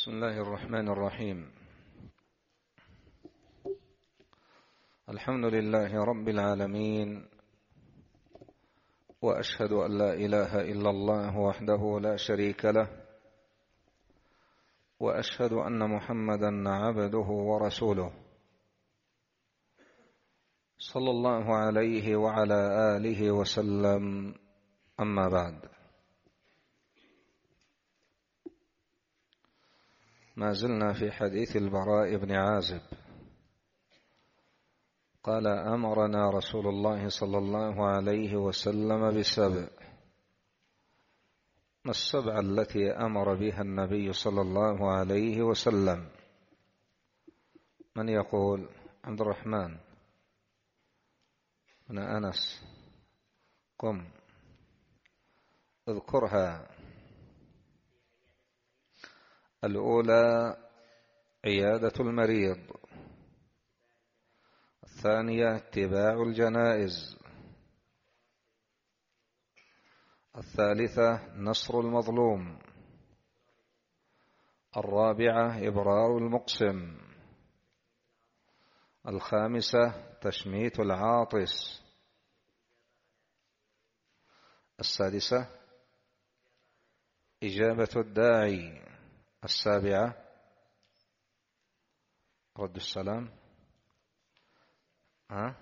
بسم الله الرحمن الرحيم الحمد لله رب العالمين واشهد ان لا اله الا الله وحده لا شريك له واشهد ان محمدا عبده ورسوله صلى الله عليه وعلى اله وسلم اما بعد ما زلنا في حديث البراء بن عازب قال أمرنا رسول الله صلى الله عليه وسلم بسبع ما السبع التي أمر بها النبي صلى الله عليه وسلم من يقول عبد الرحمن من أنس قم اذكرها الأولى عيادة المريض الثانية اتباع الجنائز الثالثة نصر المظلوم الرابعة إبرار المقسم الخامسة تشميت العاطس السادسة إجابة الداعي السابعة رد السلام ها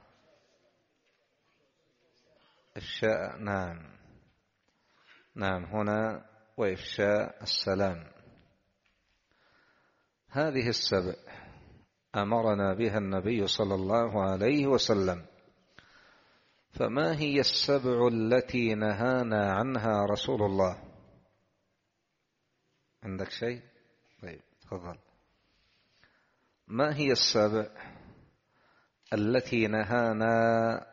إفشاء نعم نعم هنا وإفشاء السلام هذه السبع أمرنا بها النبي صلى الله عليه وسلم فما هي السبع التي نهانا عنها رسول الله عندك شيء طيب تفضل ما هي السبع التي نهانا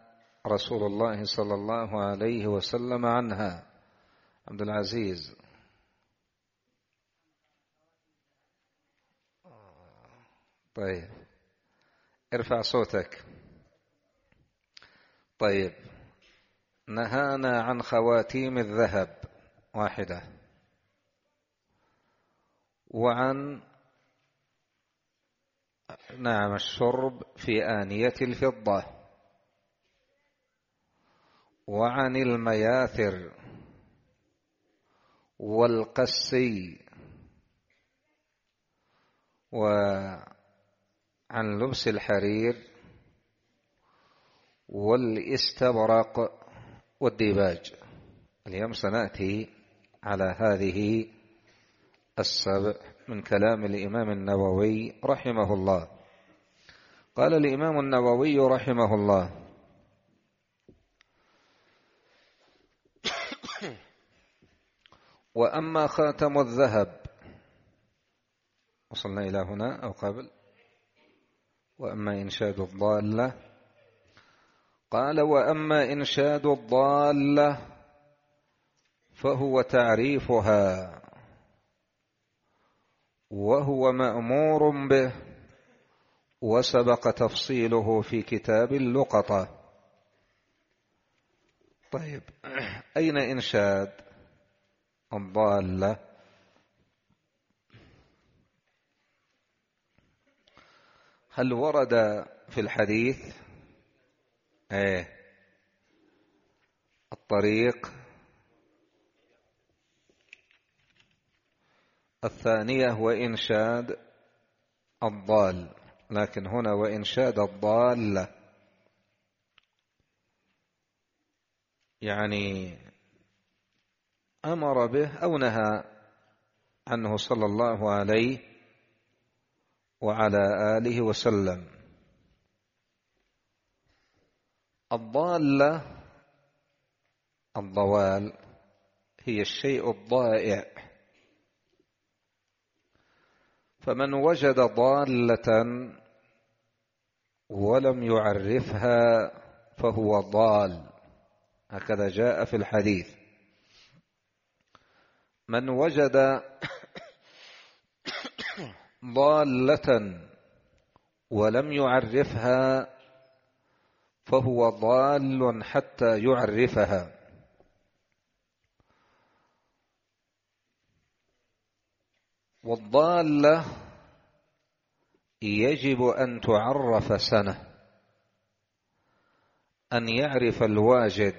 رسول الله صلى الله عليه وسلم عنها عبد العزيز طيب ارفع صوتك طيب نهانا عن خواتيم الذهب واحدة وعن نعم الشرب في آنية الفضة وعن المياثر والقسي وعن لبس الحرير والاستبرق والديباج اليوم سنأتي على هذه السبع من كلام الإمام النووي رحمه الله قال الإمام النووي رحمه الله وأما خاتم الذهب وصلنا إلى هنا أو قبل وأما إنشاد الضالة قال وأما إنشاد الضالة فهو تعريفها وهو مامور به وسبق تفصيله في كتاب اللقطه طيب اين انشاد الضاله هل ورد في الحديث ايه الطريق الثانية وإنشاد الضال لكن هنا وإنشاد الضالة يعني أمر به أو نهى عنه صلى الله عليه وعلى آله وسلم الضالة الضوال هي الشيء الضائع فمن وجد ضالة ولم يعرفها فهو ضال هكذا جاء في الحديث من وجد ضالة ولم يعرفها فهو ضال حتى يعرفها والضالة يجب أن تعرف سنة أن يعرف الواجد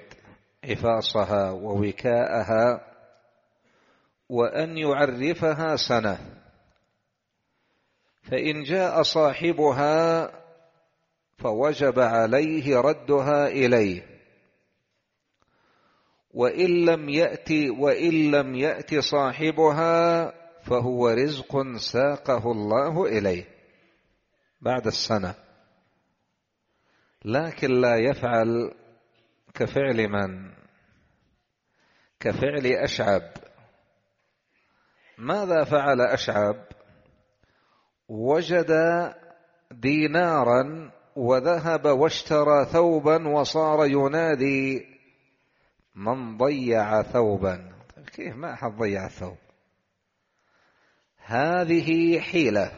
عفاصها ووكاءها وأن يعرفها سنة فإن جاء صاحبها فوجب عليه ردها إليه وإن لم يأتي وإن لم يأتي صاحبها فهو رزق ساقه الله إليه بعد السنة لكن لا يفعل كفعل من كفعل أشعب ماذا فعل أشعب وجد دينارا وذهب واشترى ثوبا وصار ينادي من ضيع ثوبا طيب كيف ما حد ضيع ثوب هذه حيلة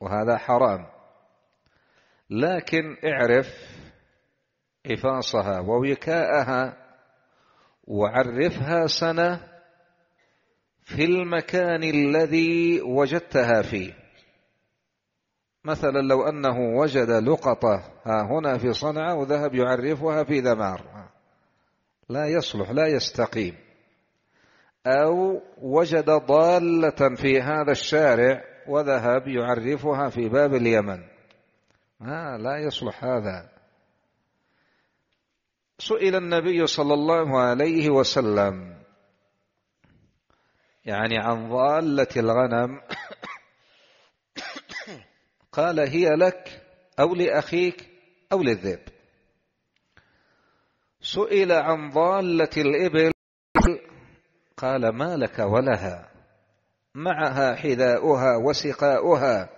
وهذا حرام لكن اعرف إفاصها ووكاءها وعرفها سنة في المكان الذي وجدتها فيه مثلا لو أنه وجد لقطة ها هنا في صنعاء وذهب يعرفها في ذمار لا يصلح لا يستقيم أو وجد ضالة في هذا الشارع وذهب يعرفها في باب اليمن آه لا يصلح هذا سئل النبي صلى الله عليه وسلم يعني عن ضالة الغنم قال هي لك أو لأخيك أو للذئب سئل عن ضالة الإبل قال ما لك ولها معها حذاؤها وسقاؤها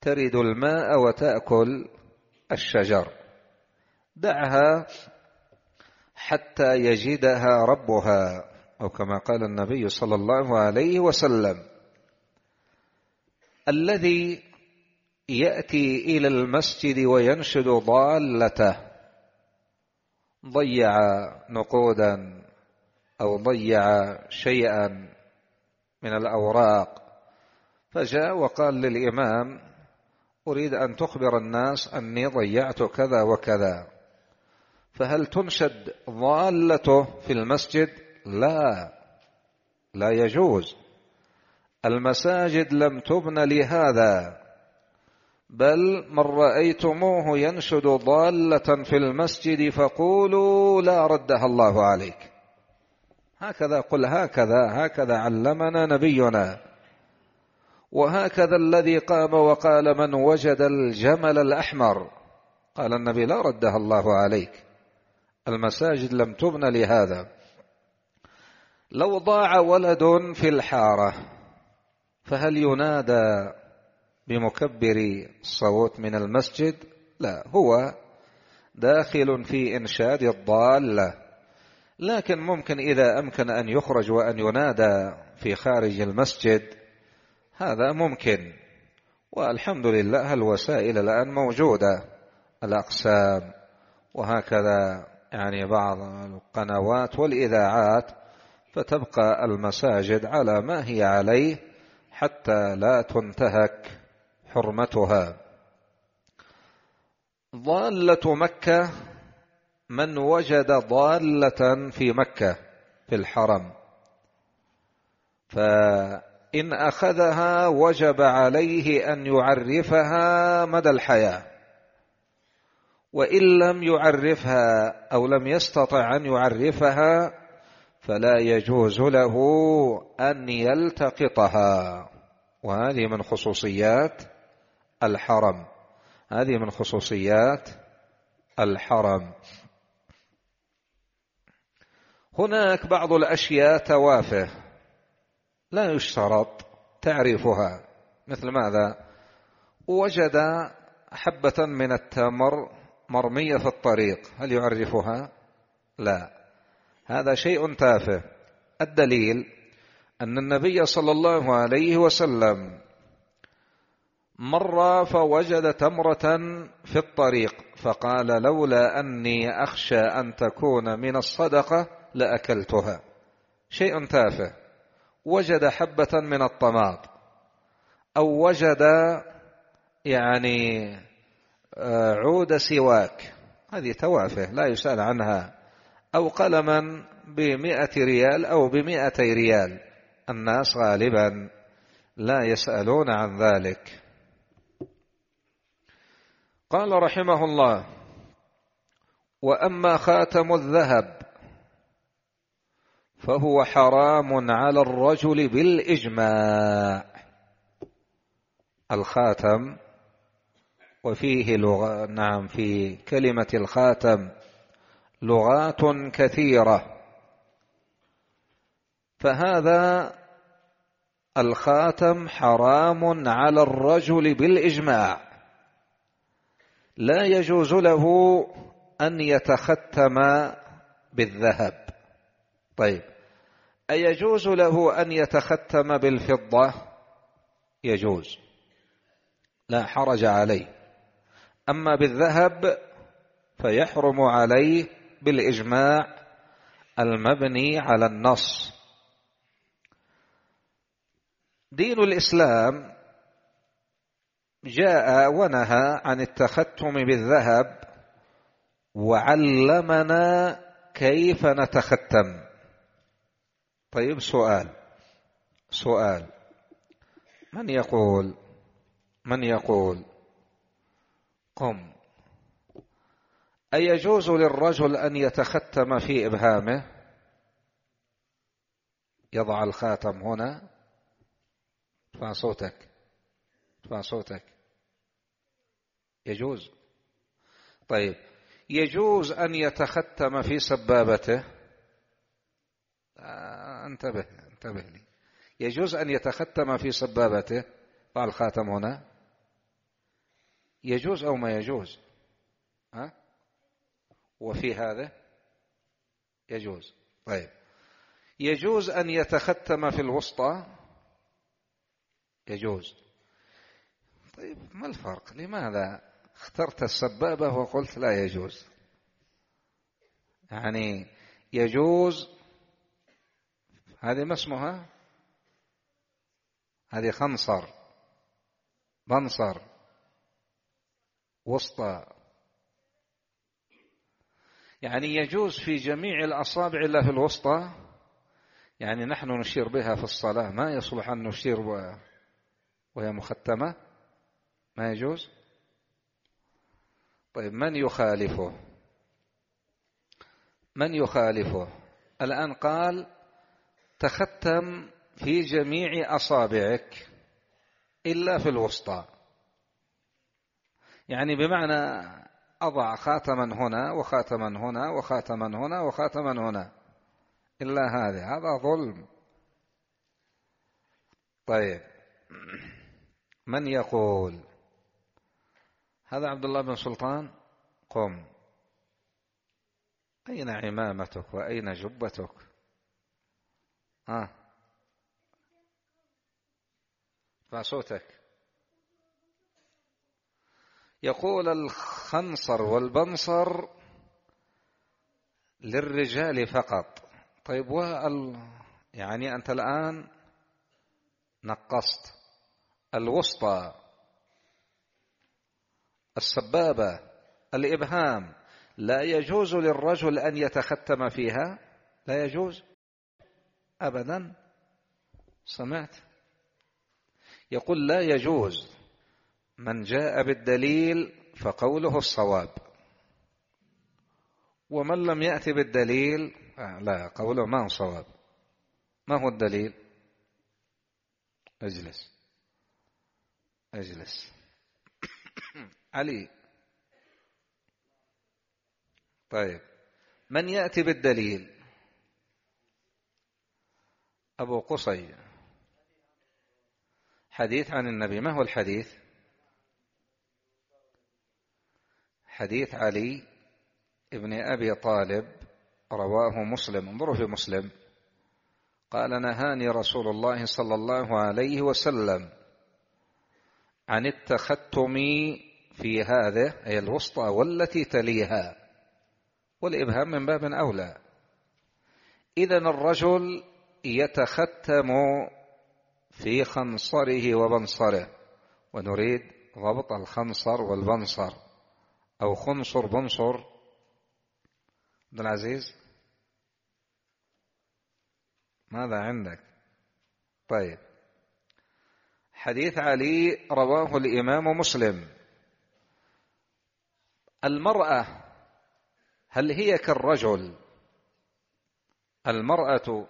ترد الماء وتأكل الشجر دعها حتى يجدها ربها أو كما قال النبي صلى الله عليه وسلم الذي يأتي إلى المسجد وينشد ضالته ضيع نقودا أو ضيع شيئا من الأوراق فجاء وقال للإمام أريد أن تخبر الناس أني ضيعت كذا وكذا فهل تنشد ضالته في المسجد؟ لا لا يجوز المساجد لم تبن لهذا بل من رأيتموه ينشد ضالة في المسجد فقولوا لا ردها الله عليك هكذا قل هكذا هكذا علمنا نبينا وهكذا الذي قام وقال من وجد الجمل الأحمر قال النبي لا ردها الله عليك المساجد لم تبن لهذا لو ضاع ولد في الحارة فهل ينادى بمكبر الصوت من المسجد لا هو داخل في إنشاد الضالة لكن ممكن إذا أمكن أن يخرج وأن ينادى في خارج المسجد هذا ممكن والحمد لله الوسائل الآن موجودة الأقسام وهكذا يعني بعض القنوات والإذاعات فتبقى المساجد على ما هي عليه حتى لا تنتهك حرمتها ضالة مكة من وجد ضالة في مكة في الحرم فإن أخذها وجب عليه أن يعرفها مدى الحياة وإن لم يعرفها أو لم يستطع أن يعرفها فلا يجوز له أن يلتقطها وهذه من خصوصيات الحرم هذه من خصوصيات الحرم هناك بعض الأشياء توافه لا يشترط تعريفها مثل ماذا وجد حبة من التمر مرمية في الطريق هل يعرفها لا هذا شيء تافه الدليل أن النبي صلى الله عليه وسلم مر فوجد تمرة في الطريق فقال لولا أني أخشى أن تكون من الصدقة لأكلتها شيء تافه وجد حبة من الطماط أو وجد يعني آه، عود سواك هذه توافه لا يسأل عنها أو قلما بمئة ريال أو بمئتي ريال الناس غالبا لا يسألون عن ذلك قال رحمه الله وأما خاتم الذهب فهو حرام على الرجل بالإجماع الخاتم وفيه لغة نعم في كلمة الخاتم لغات كثيرة فهذا الخاتم حرام على الرجل بالإجماع لا يجوز له أن يتختم بالذهب طيب أيجوز له أن يتختم بالفضة يجوز لا حرج عليه أما بالذهب فيحرم عليه بالإجماع المبني على النص دين الإسلام جاء ونهى عن التختم بالذهب وعلمنا كيف نتختم طيب سؤال سؤال من يقول من يقول قم أيجوز للرجل أن يتختم في إبهامه يضع الخاتم هنا ارفع صوتك ارفع صوتك يجوز طيب يجوز أن يتختم في سبابته انتبه انتبه لي يجوز أن يتختم في سبابته ضع الخاتم هنا يجوز أو ما يجوز ها وفي هذا يجوز طيب يجوز أن يتختم في الوسطى يجوز طيب ما الفرق لماذا اخترت السبابة وقلت لا يجوز يعني يجوز هذه ما اسمها هذه خنصر بنصر وسطى يعني يجوز في جميع الأصابع إلا في الوسطى يعني نحن نشير بها في الصلاة ما يصلح أن نشير وهي مختمة ما يجوز طيب من يخالفه من يخالفه الآن قال تختم في جميع أصابعك إلا في الوسطى يعني بمعنى أضع خاتما هنا وخاتما هنا وخاتما هنا وخاتما هنا إلا هذه هذا ظلم طيب من يقول هذا عبد الله بن سلطان قم أين عمامتك وأين جبتك ها ما صوتك يقول الخنصر والبنصر للرجال فقط طيب وال يعني أنت الآن نقصت الوسطى السبابة الإبهام لا يجوز للرجل أن يتختم فيها لا يجوز أبدا سمعت يقول لا يجوز من جاء بالدليل فقوله الصواب ومن لم يأتي بالدليل آه، لا قوله ما هو صواب ما هو الدليل اجلس اجلس علي طيب من يأتي بالدليل أبو قصي حديث عن النبي ما هو الحديث حديث علي ابن أبي طالب رواه مسلم انظروا في مسلم قال نهاني رسول الله صلى الله عليه وسلم عن التختم في هذا أي الوسطى والتي تليها والإبهام من باب أولى إذا الرجل يتختم في خنصره وبنصره ونريد ضبط الخنصر والبنصر أو خنصر بنصر عبد العزيز ماذا عندك طيب حديث علي رواه الإمام مسلم المرأة هل هي كالرجل المرأة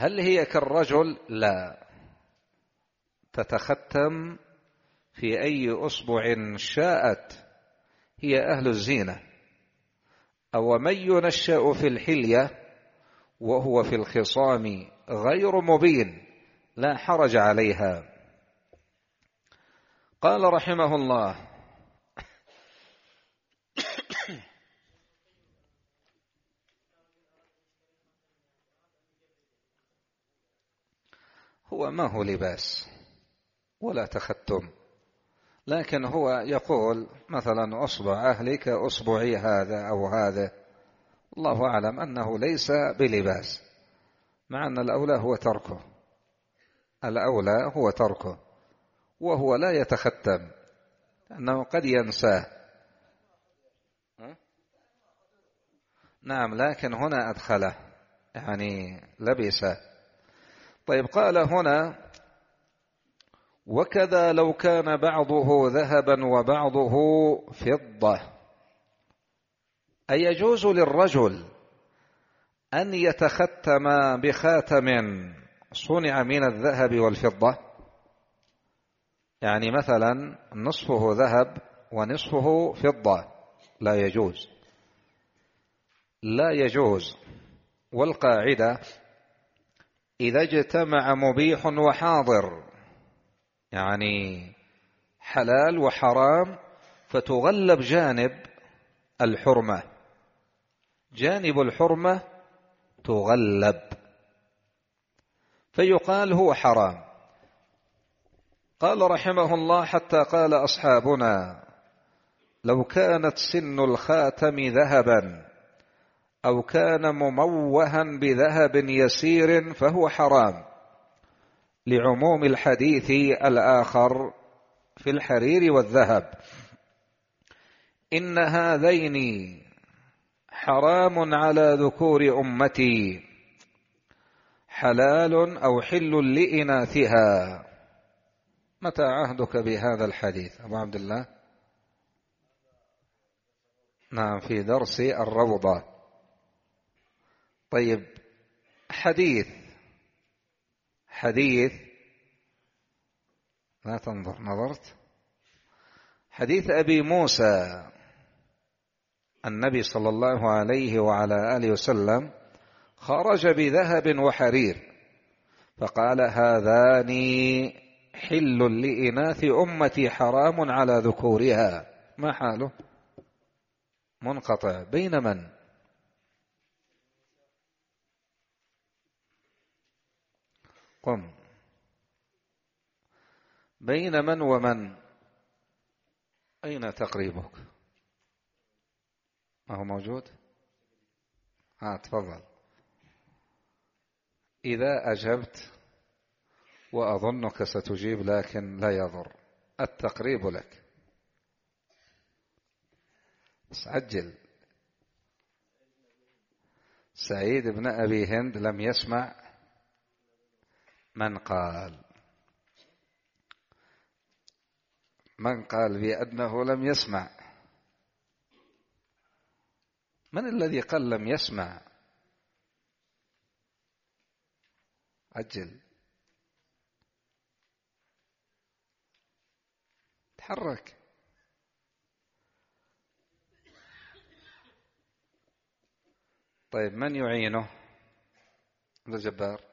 هل هي كالرجل لا تتختم في أي أصبع شاءت هي أهل الزينة أو من ينشأ في الحلية وهو في الخصام غير مبين لا حرج عليها قال رحمه الله هو ما هو لباس ولا تختم لكن هو يقول مثلا أصبع أهلك أصبعي هذا أو هذا الله أعلم أنه ليس بلباس مع أن الأولى هو تركه الأولى هو تركه وهو لا يتختم أنه قد ينساه نعم لكن هنا أدخله يعني لبسه طيب قال هنا وكذا لو كان بعضه ذهبا وبعضه فضة أيجوز للرجل أن يتختم بخاتم صنع من الذهب والفضة يعني مثلا نصفه ذهب ونصفه فضة لا يجوز لا يجوز والقاعدة إذا اجتمع مبيح وحاضر يعني حلال وحرام فتغلب جانب الحرمة جانب الحرمة تغلب فيقال هو حرام قال رحمه الله حتى قال أصحابنا لو كانت سن الخاتم ذهبا أو كان مموها بذهب يسير فهو حرام لعموم الحديث الآخر في الحرير والذهب إن هذين حرام على ذكور أمتي حلال أو حل لإناثها متى عهدك بهذا الحديث أبو عبد الله نعم في درس الروضة طيب حديث حديث لا تنظر نظرت حديث أبي موسى النبي صلى الله عليه وعلى آله وسلم خرج بذهب وحرير فقال هذان حل لإناث أمتي حرام على ذكورها ما حاله منقطع بين من حق بين من ومن أين تقريبك ما هو موجود ها آه، تفضل إذا أجبت وأظنك ستجيب لكن لا يضر التقريب لك بس عجل سعيد بن أبي هند لم يسمع من قال من قال بأنه لم يسمع من الذي قال لم يسمع عجل تحرك طيب من يعينه الجبار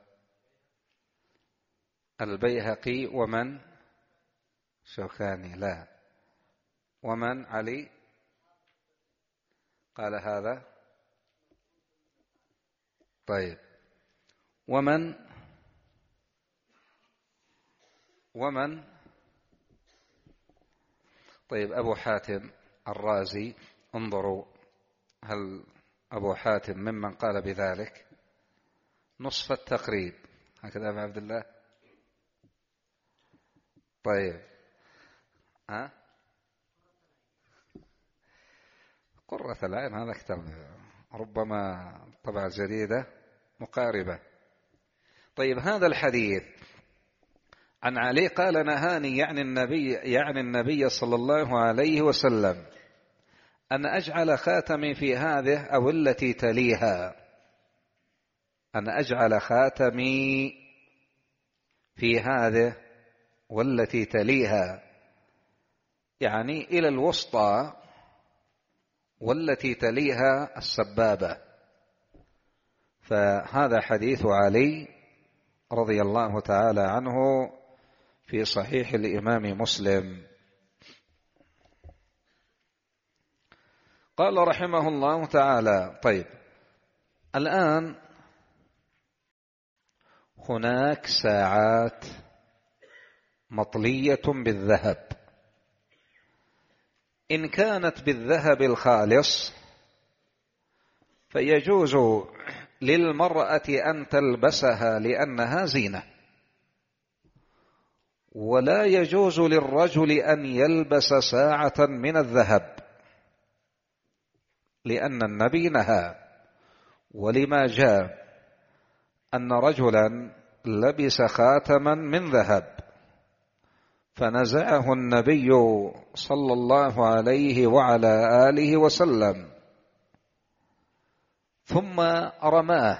البيهقي ومن شوكاني لا ومن علي قال هذا طيب ومن ومن طيب أبو حاتم الرازي انظروا هل أبو حاتم ممن قال بذلك نصف التقريب هكذا أبو عبد الله طيب ها قرة العين هذا أكثر ربما طبع جديدة مقاربة طيب هذا الحديث عن علي قال نهاني يعني النبي يعني النبي صلى الله عليه وسلم أن أجعل خاتمي في هذه أو التي تليها أن أجعل خاتمي في هذه والتي تليها يعني إلى الوسطى والتي تليها السبابة فهذا حديث علي رضي الله تعالى عنه في صحيح الإمام مسلم قال رحمه الله تعالى طيب الآن هناك ساعات مطليه بالذهب ان كانت بالذهب الخالص فيجوز للمراه ان تلبسها لانها زينه ولا يجوز للرجل ان يلبس ساعه من الذهب لان النبي نهى ولما جاء ان رجلا لبس خاتما من ذهب فنزعه النبي صلى الله عليه وعلى اله وسلم ثم رماه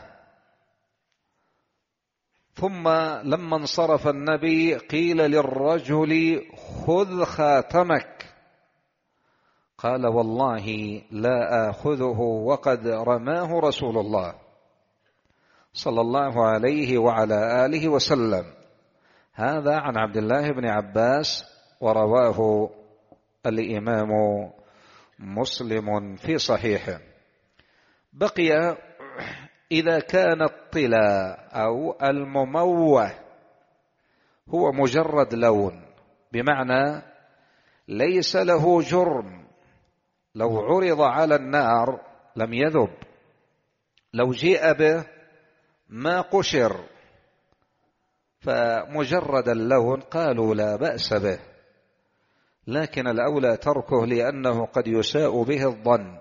ثم لما انصرف النبي قيل للرجل خذ خاتمك قال والله لا اخذه وقد رماه رسول الله صلى الله عليه وعلى اله وسلم هذا عن عبد الله بن عباس ورواه الإمام مسلم في صحيحه بقي إذا كان الطلا أو المموه هو مجرد لون بمعنى ليس له جرم لو عرض على النار لم يذب لو جيء به ما قشر فمجرد اللون قالوا لا بأس به لكن الأولى تركه لأنه قد يساء به الظن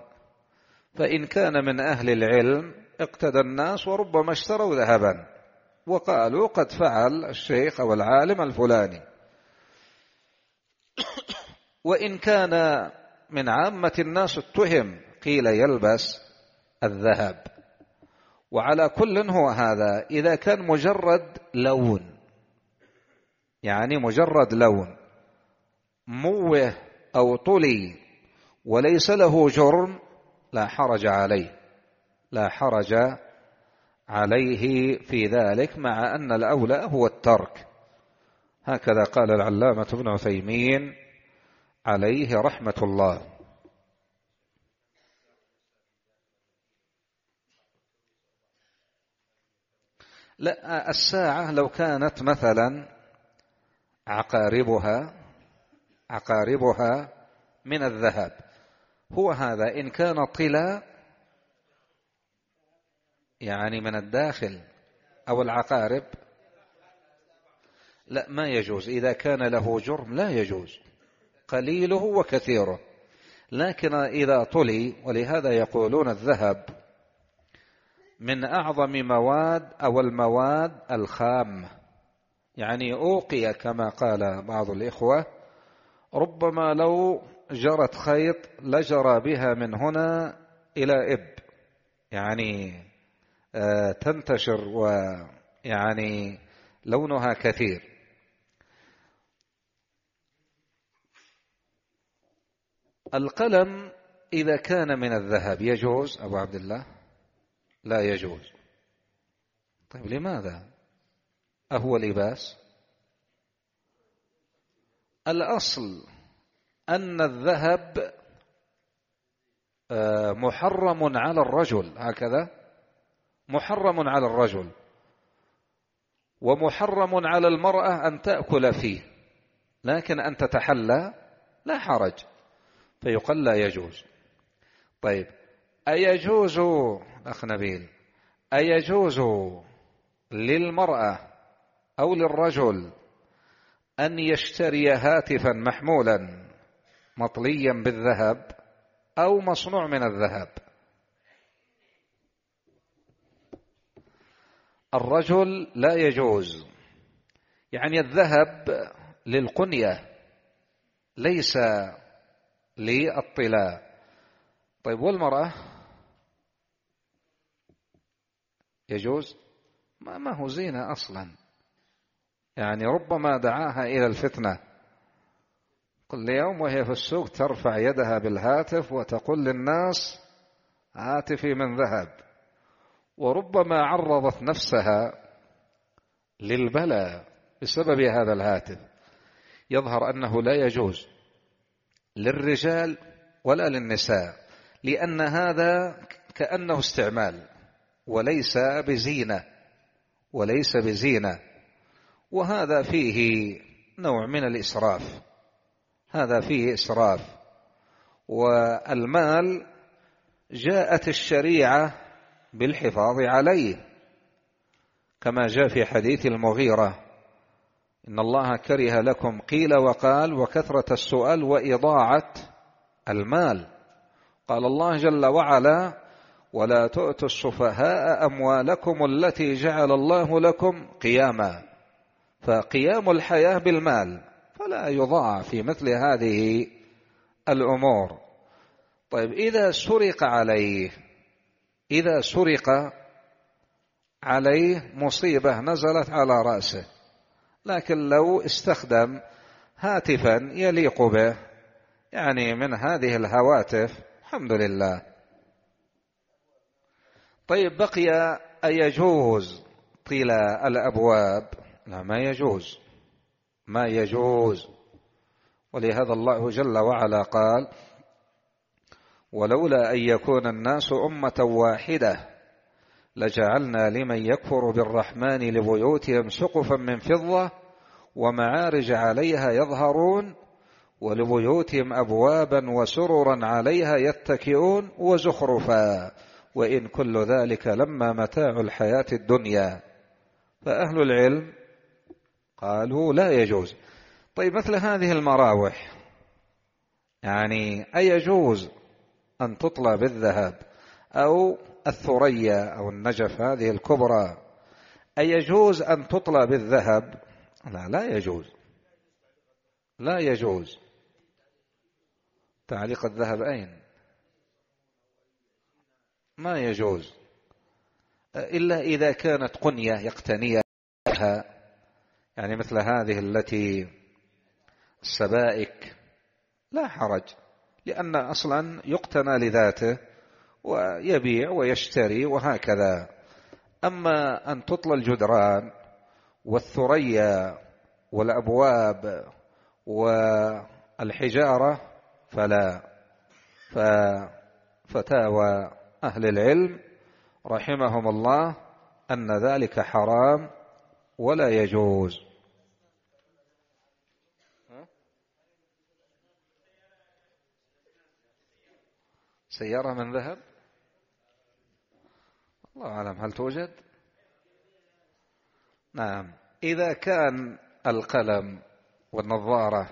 فإن كان من أهل العلم اقتدى الناس وربما اشتروا ذهبا وقالوا قد فعل الشيخ أو العالم الفلاني وإن كان من عامة الناس اتهم قيل يلبس الذهب وعلى كل هو هذا إذا كان مجرد لون يعني مجرد لون موه أو طلي وليس له جرم لا حرج عليه لا حرج عليه في ذلك مع أن الأولى هو الترك هكذا قال العلامة ابن عثيمين عليه رحمة الله لا الساعة لو كانت مثلا عقاربها عقاربها من الذهب هو هذا إن كان طلا يعني من الداخل أو العقارب لا ما يجوز إذا كان له جرم لا يجوز قليله وكثيره لكن إذا طلي ولهذا يقولون الذهب من أعظم مواد أو المواد الخامة يعني أوقي كما قال بعض الإخوة ربما لو جرت خيط لجرى بها من هنا إلى إب يعني آه، تنتشر ويعني لونها كثير القلم إذا كان من الذهب يجوز أبو عبد الله لا يجوز طيب لماذا أهو لباس الأصل أن الذهب آه، محرم على الرجل هكذا محرم على الرجل ومحرم على المرأة أن تأكل فيه لكن أن تتحلى لا حرج فيقال لا يجوز طيب أيجوز أخ نبيل أيجوز للمرأة أو للرجل أن يشتري هاتفا محمولا مطليا بالذهب أو مصنوع من الذهب الرجل لا يجوز يعني الذهب للقنية ليس للطلاء طيب والمرأة يجوز ما, ما هو زينة أصلا يعني ربما دعاها إلى الفتنة كل يوم وهي في السوق ترفع يدها بالهاتف وتقول للناس هاتفي من ذهب وربما عرضت نفسها للبلاء بسبب هذا الهاتف يظهر أنه لا يجوز للرجال ولا للنساء لأن هذا كأنه استعمال وليس بزينة وليس بزينة وهذا فيه نوع من الإسراف هذا فيه إسراف والمال جاءت الشريعة بالحفاظ عليه كما جاء في حديث المغيرة إن الله كره لكم قيل وقال وكثرة السؤال وإضاعة المال قال الله جل وعلا ولا تؤتوا السفهاء أموالكم التي جعل الله لكم قياما فقيام الحياة بالمال فلا يضاع في مثل هذه الأمور طيب إذا سرق عليه إذا سرق عليه مصيبة نزلت على رأسه لكن لو استخدم هاتفا يليق به يعني من هذه الهواتف الحمد لله طيب بقي أيجوز طيلة الأبواب لا ما يجوز ما يجوز ولهذا الله جل وعلا قال ولولا أن يكون الناس أمة واحدة لجعلنا لمن يكفر بالرحمن لبيوتهم سقفا من فضة ومعارج عليها يظهرون ولبيوتهم أبوابا وسررا عليها يتكئون وزخرفا وإن كل ذلك لما متاع الحياة الدنيا فأهل العلم قالوا لا يجوز طيب مثل هذه المراوح يعني أيجوز أن تطلى بالذهب أو الثريا أو النجف هذه الكبرى أيجوز أن تطلى بالذهب لا لا يجوز لا يجوز تعليق الذهب أين ما يجوز إلا إذا كانت قنية يقتنيها يعني مثل هذه التي السبائك لا حرج لأن أصلا يقتنى لذاته ويبيع ويشتري وهكذا أما أن تطل الجدران والثريا والأبواب والحجارة فلا ففتاوى أهل العلم رحمهم الله أن ذلك حرام ولا يجوز سيارة من ذهب الله أعلم هل توجد نعم إذا كان القلم والنظارة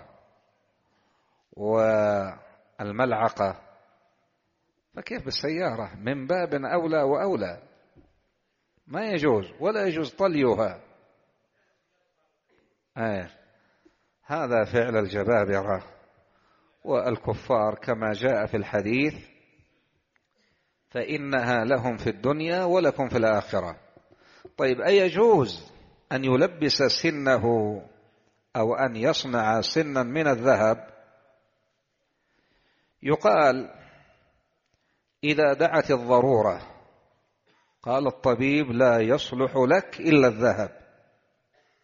والملعقة فكيف بالسيارة من باب أولى وأولى ما يجوز ولا يجوز طليها آه. هذا فعل الجبابرة والكفار كما جاء في الحديث فإنها لهم في الدنيا ولكم في الآخرة طيب أيجوز أن يلبس سنه أو أن يصنع سنا من الذهب يقال إذا دعت الضرورة قال الطبيب لا يصلح لك إلا الذهب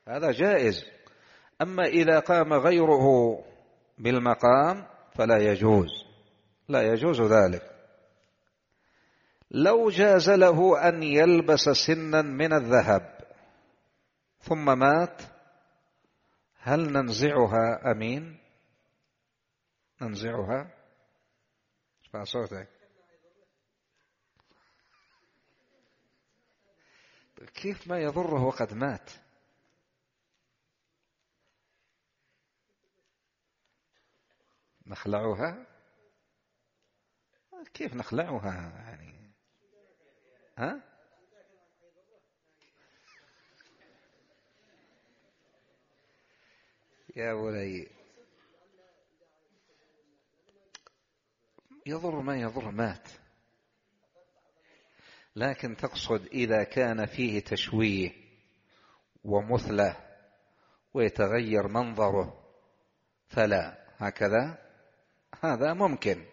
هذا جائز أما إذا قام غيره بالمقام فلا يجوز لا يجوز ذلك لو جاز له أن يلبس سنا من الذهب ثم مات هل ننزعها أمين ننزعها اسمع صوتك كيف ما يضره وقد مات نخلعها كيف نخلعها يعني ها يا بني يضر ما يضر مات لكن تقصد إذا كان فيه تشويه ومثلة ويتغير منظره فلا هكذا هذا ممكن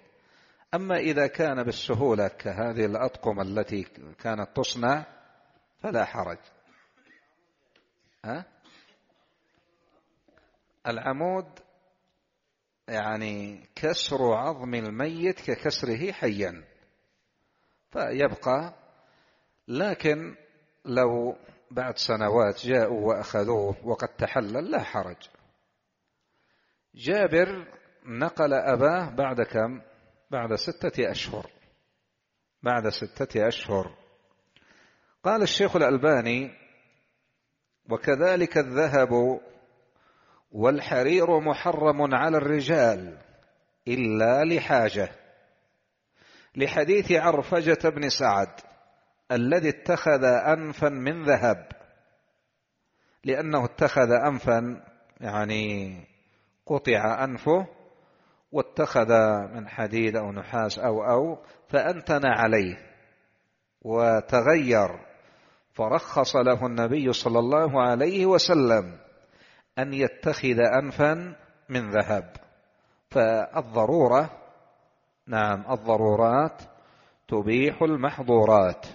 أما إذا كان بالسهولة كهذه الأطقم التي كانت تصنع فلا حرج ها؟ العمود يعني كسر عظم الميت ككسره حيا فيبقى لكن لو بعد سنوات جاءوا وأخذوه وقد تحلل لا حرج جابر نقل أباه بعد كم بعد ستة أشهر بعد ستة أشهر قال الشيخ الألباني وكذلك الذهب والحرير محرم على الرجال إلا لحاجة لحديث عرفجة بن سعد الذي اتخذ أنفا من ذهب لأنه اتخذ أنفا يعني قطع أنفه واتخذ من حديد أو نحاس أو أو فأنتن عليه وتغير فرخص له النبي صلى الله عليه وسلم أن يتخذ أنفا من ذهب فالضرورة نعم الضرورات تبيح المحظورات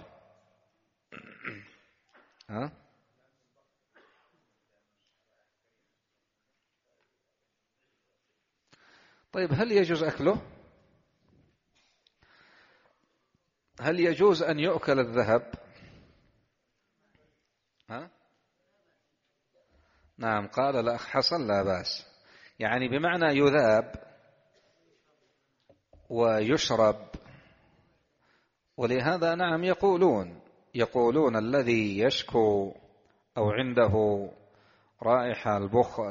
ها طيب هل يجوز أكله هل يجوز أن يؤكل الذهب ها؟ نعم قال لا حصل لا بأس يعني بمعنى يذاب ويشرب ولهذا نعم يقولون يقولون الذي يشكو أو عنده رائحة البخر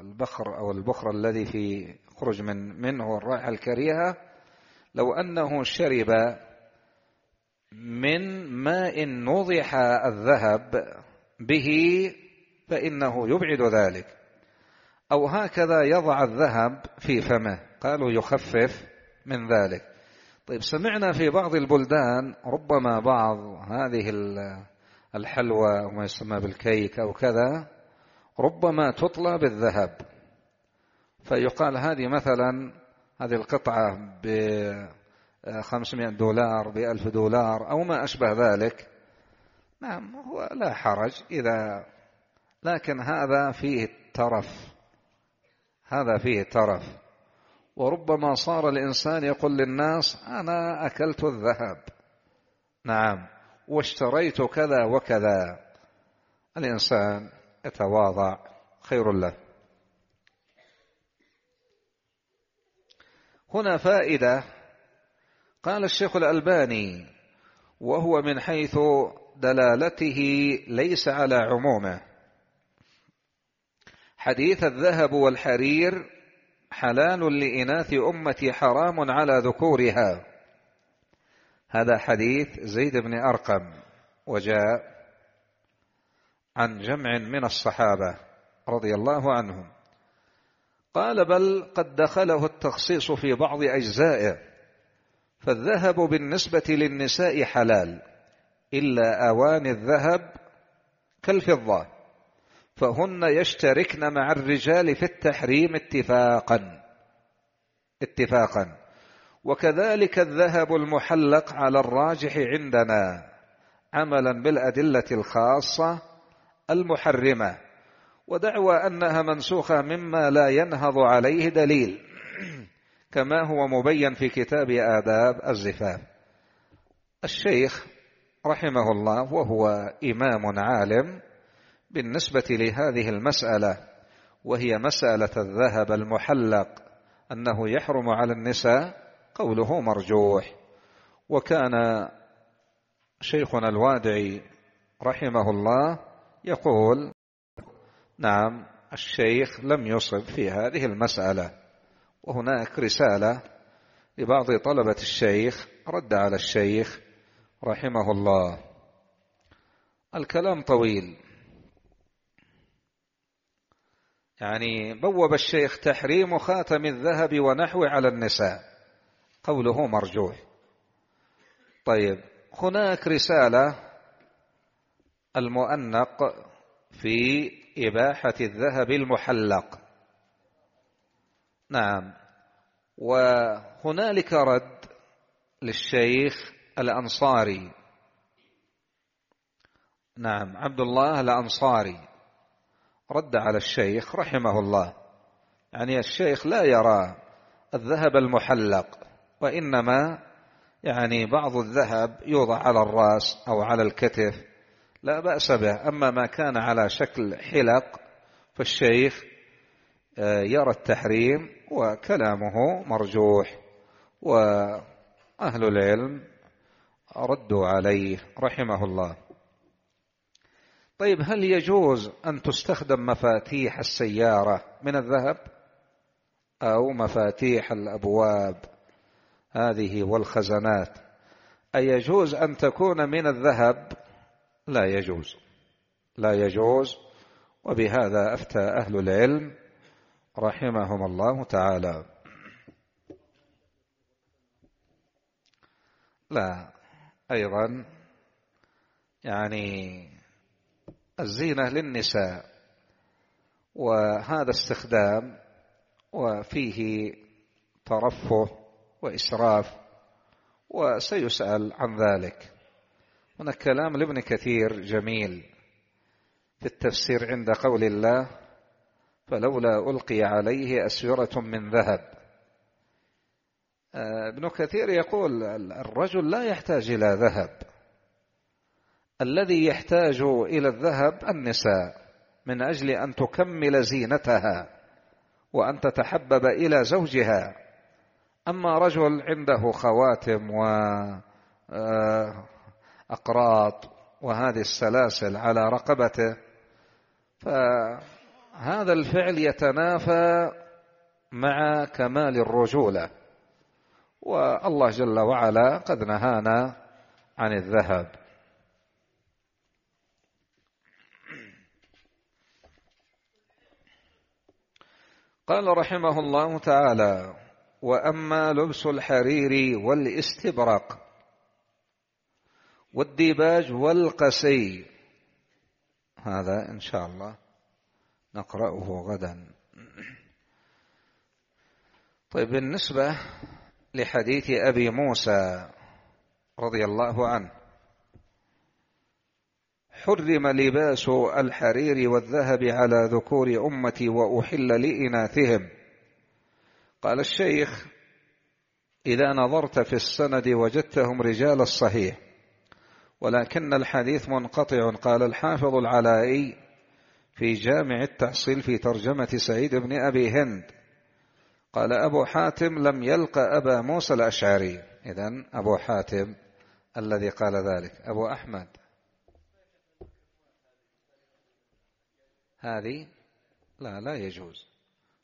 البخر أو البخر الذي في تخرج من منه الرائحة الكريهة لو أنه شرب من ماء نضح الذهب به فإنه يبعد ذلك أو هكذا يضع الذهب في فمه قالوا يخفف من ذلك طيب سمعنا في بعض البلدان ربما بعض هذه الحلوى وما يسمى بالكيك أو كذا ربما تطلى بالذهب فيقال هذه مثلا هذه القطعة ب 500 دولار ب 1000 دولار أو ما أشبه ذلك نعم هو لا حرج إذا لكن هذا فيه ترف هذا فيه ترف وربما صار الإنسان يقول للناس أنا أكلت الذهب نعم واشتريت كذا وكذا الإنسان يتواضع خير له هنا فائدة قال الشيخ الألباني وهو من حيث دلالته ليس على عمومه حديث الذهب والحرير حلال لإناث أمتي حرام على ذكورها هذا حديث زيد بن أرقم وجاء عن جمع من الصحابة رضي الله عنهم قال بل قد دخله التخصيص في بعض أجزائه فالذهب بالنسبة للنساء حلال إلا أواني الذهب كالفضة فهن يشتركن مع الرجال في التحريم اتفاقا اتفاقا وكذلك الذهب المحلق على الراجح عندنا عملا بالأدلة الخاصة المحرمة ودعوى أنها منسوخة مما لا ينهض عليه دليل كما هو مبين في كتاب آداب الزفاف الشيخ رحمه الله وهو إمام عالم بالنسبة لهذه المسألة وهي مسألة الذهب المحلق أنه يحرم على النساء قوله مرجوح وكان شيخنا الوادعي رحمه الله يقول نعم الشيخ لم يصب في هذه المسألة وهناك رسالة لبعض طلبة الشيخ رد على الشيخ رحمه الله الكلام طويل يعني بوب الشيخ تحريم خاتم الذهب ونحو على النساء قوله مرجوح طيب هناك رسالة المؤنق في إباحة الذهب المحلق نعم وهنالك رد للشيخ الأنصاري نعم عبد الله الأنصاري رد على الشيخ رحمه الله يعني الشيخ لا يرى الذهب المحلق وإنما يعني بعض الذهب يوضع على الرأس أو على الكتف لا بأس به أما ما كان على شكل حلق فالشيخ آه، يرى التحريم وكلامه مرجوح وأهل العلم ردوا عليه رحمه الله طيب هل يجوز أن تستخدم مفاتيح السيارة من الذهب أو مفاتيح الأبواب هذه والخزانات أيجوز أن تكون من الذهب لا يجوز لا يجوز وبهذا أفتى أهل العلم رحمهم الله تعالى لا أيضا يعني الزينة للنساء وهذا استخدام وفيه ترفه وإسراف وسيسأل عن ذلك هنا كلام لابن كثير جميل في التفسير عند قول الله فلولا ألقي عليه أسورة من ذهب آه، ابن كثير يقول الرجل لا يحتاج إلى ذهب الذي يحتاج إلى الذهب النساء من أجل أن تكمل زينتها وأن تتحبب إلى زوجها أما رجل عنده خواتم و آه، أقراط وهذه السلاسل على رقبته فهذا الفعل يتنافى مع كمال الرجولة والله جل وعلا قد نهانا عن الذهب قال رحمه الله تعالى واما لبس الحرير والاستبرق والديباج والقسي هذا إن شاء الله نقرأه غدا طيب بالنسبة لحديث أبي موسى رضي الله عنه حرم لباس الحرير والذهب على ذكور أمتي وأحل لإناثهم قال الشيخ إذا نظرت في السند وجدتهم رجال الصحيح ولكن الحديث منقطع قال الحافظ العلائي في جامع التحصيل في ترجمة سعيد بن أبي هند قال أبو حاتم لم يلق أبا موسى الأشعري إذا أبو حاتم الذي قال ذلك أبو أحمد هذه لا لا يجوز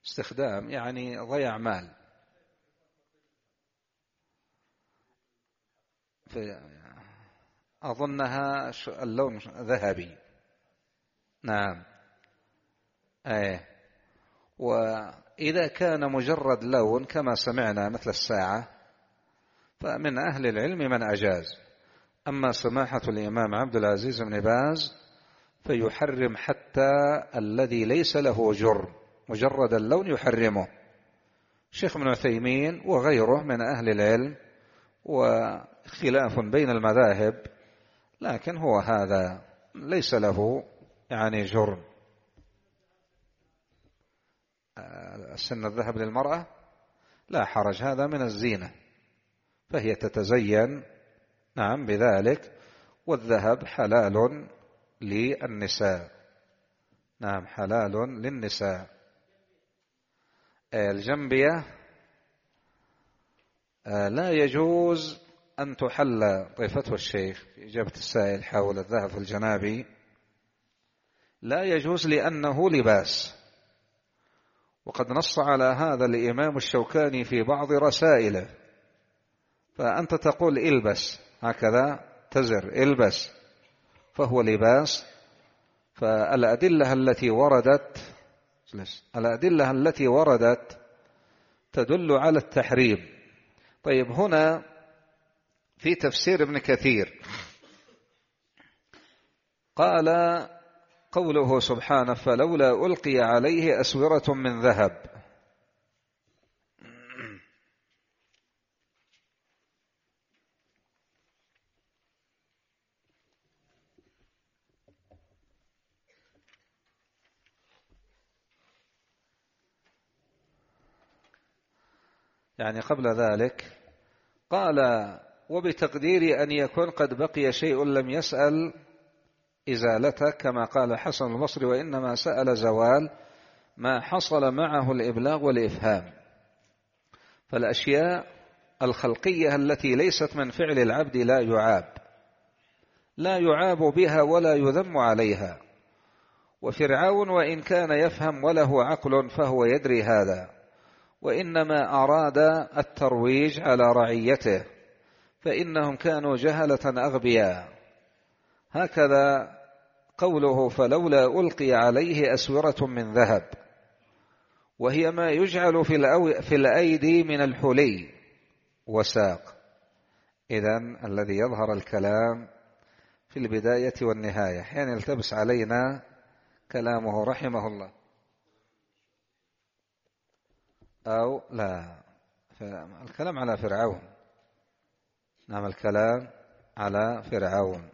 استخدام يعني ضيع مال في أظنها اللون ذهبي نعم أيه وإذا كان مجرد لون كما سمعنا مثل الساعة فمن أهل العلم من أجاز أما سماحة الإمام عبد العزيز بن باز فيحرم حتى الذي ليس له جر مجرد اللون يحرمه شيخ ابن عثيمين وغيره من أهل العلم وخلاف بين المذاهب لكن هو هذا ليس له يعني جرم السن آه، الذهب للمرأة لا حرج هذا من الزينة فهي تتزين نعم بذلك والذهب حلال للنساء نعم حلال للنساء آه، الجنبية آه، لا يجوز أن تحل ضيفته الشيخ في إجابة السائل حول الذهب في الجنابي لا يجوز لأنه لباس وقد نص على هذا الإمام الشوكاني في بعض رسائله فأنت تقول البس هكذا تزر البس فهو لباس فالأدلة التي وردت الأدلة التي وردت تدل على التحريم طيب هنا في تفسير ابن كثير قال قوله سبحانه فلولا ألقي عليه أسورة من ذهب يعني قبل ذلك قال وبتقدير أن يكون قد بقي شيء لم يسأل إزالته كما قال حسن البصري وإنما سأل زوال ما حصل معه الإبلاغ والإفهام فالأشياء الخلقية التي ليست من فعل العبد لا يعاب لا يعاب بها ولا يذم عليها وفرعون وإن كان يفهم وله عقل فهو يدري هذا وإنما أراد الترويج على رعيته فإنهم كانوا جهلة أغبياء هكذا قوله فلولا ألقي عليه أسورة من ذهب وهي ما يجعل في, الأو... في الأيدي من الحلي وساق إذا الذي يظهر الكلام في البداية والنهاية أحيانا يلتبس علينا كلامه رحمه الله أو لا الكلام على فرعون نعم الكلام على فرعون